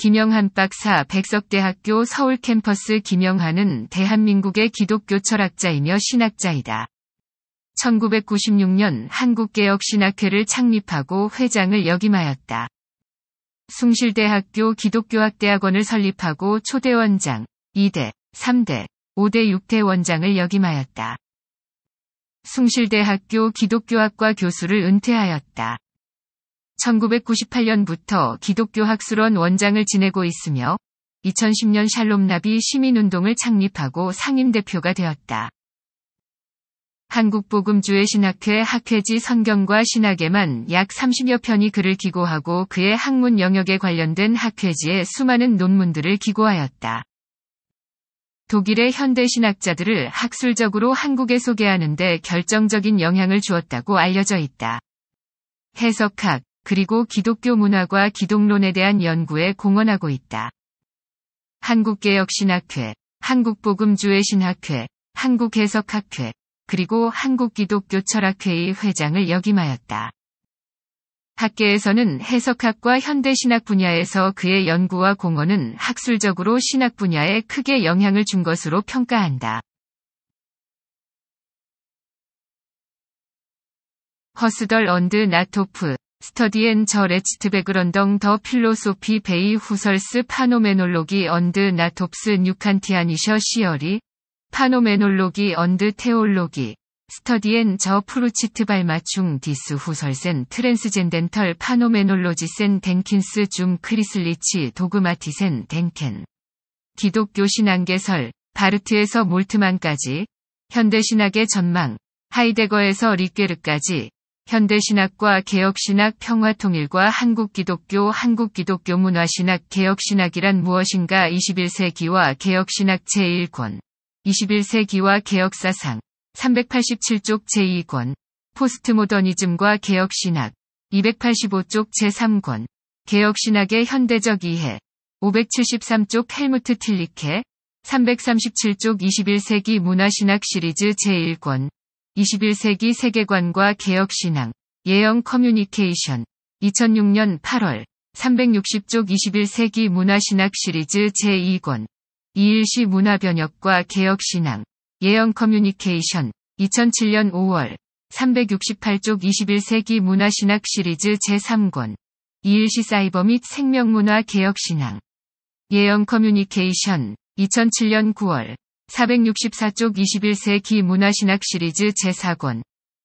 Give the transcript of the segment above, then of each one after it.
김영한 박사 백석대학교 서울 캠퍼스 김영한은 대한민국의 기독교 철학자이며 신학자이다. 1996년 한국개혁신학회를 창립하고 회장을 역임하였다. 숭실대학교 기독교학대학원을 설립하고 초대원장, 2대, 3대, 5대 6대 원장을 역임하였다. 숭실대학교 기독교학과 교수를 은퇴하였다. 1998년부터 기독교 학술원 원장을 지내고 있으며 2010년 샬롬나비 시민운동을 창립하고 상임대표가 되었다. 한국보금주의 신학회 학회지 성경과 신학에만 약 30여 편이 글을 기고하고 그의 학문 영역에 관련된 학회지에 수많은 논문들을 기고하였다. 독일의 현대 신학자들을 학술적으로 한국에 소개하는데 결정적인 영향을 주었다고 알려져 있다. 해석학, 그리고 기독교 문화과 기독론에 대한 연구에 공헌하고 있다. 한국개혁신학회, 한국복음주의 신학회, 한국해석학회, 그리고 한국기독교철학회의 회장을 역임하였다. 학계에서는 해석학과 현대신학 분야에서 그의 연구와 공헌은 학술적으로 신학 분야에 크게 영향을 준 것으로 평가한다. 허스덜 언드 나토프 스터디엔 저레치트 백그런덩 더 필로소피 베이 후설스 파노메놀로기 언드 나톱스 뉴칸티아니셔 시어리 파노메놀로기 언드 테올로기 스터디엔 저 프루치트 발마충 디스 후설센 트랜스젠덴털 파노메놀로지센 덴킨스 줌 크리슬리치 도그마티센 덴켄 기독교 신앙개설 바르트에서 몰트만까지 현대신학의 전망 하이데거에서 리케르까지 현대신학과 개혁신학 평화통일과 한국기독교 한국기독교 문화신학 개혁신학이란 무엇인가 21세기와 개혁신학 제1권 21세기와 개혁사상 387쪽 제2권 포스트모더니즘과 개혁신학 285쪽 제3권 개혁신학의 현대적 이해 573쪽 헬무트 틸리케 337쪽 21세기 문화신학 시리즈 제1권 21세기 세계관과 개혁신앙, 예영 커뮤니케이션, 2006년 8월, 360쪽 21세기 문화신학 시리즈 제2권, 이일시 문화변혁과 개혁신앙, 예영 커뮤니케이션, 2007년 5월, 368쪽 21세기 문화신학 시리즈 제3권, 이일시 사이버 및 생명문화 개혁신앙, 예영 커뮤니케이션, 2007년 9월, 464쪽 21세기 문화신학 시리즈 제4권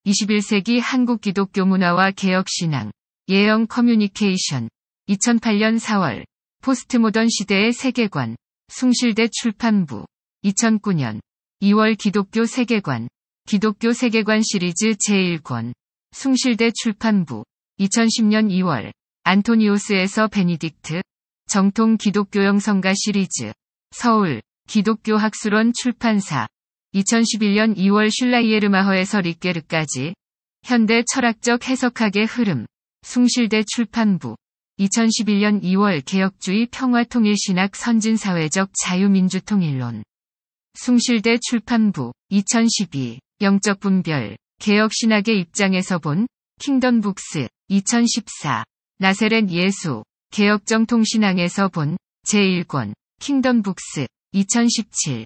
21세기 한국 기독교 문화와 개혁신앙 예영 커뮤니케이션 2008년 4월 포스트모던 시대의 세계관 숭실대 출판부 2009년 2월 기독교 세계관 기독교 세계관 시리즈 제1권 숭실대 출판부 2010년 2월 안토니오스에서 베니딕트 정통 기독교영 성가 시리즈 서울 기독교 학술원 출판사 2011년 2월 슐라이에르마허에서 리게르까지 현대 철학적 해석학의 흐름 숭실대 출판부 2011년 2월 개혁주의 평화통일신학 선진사회적 자유민주통일론 숭실대 출판부 2012 영적분별 개혁신학의 입장에서 본킹덤 북스 2014 나세렌 예수 개혁정통신앙에서 본 제1권 킹덤 북스 2017.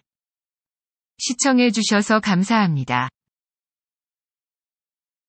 시청해주셔서 감사합니다.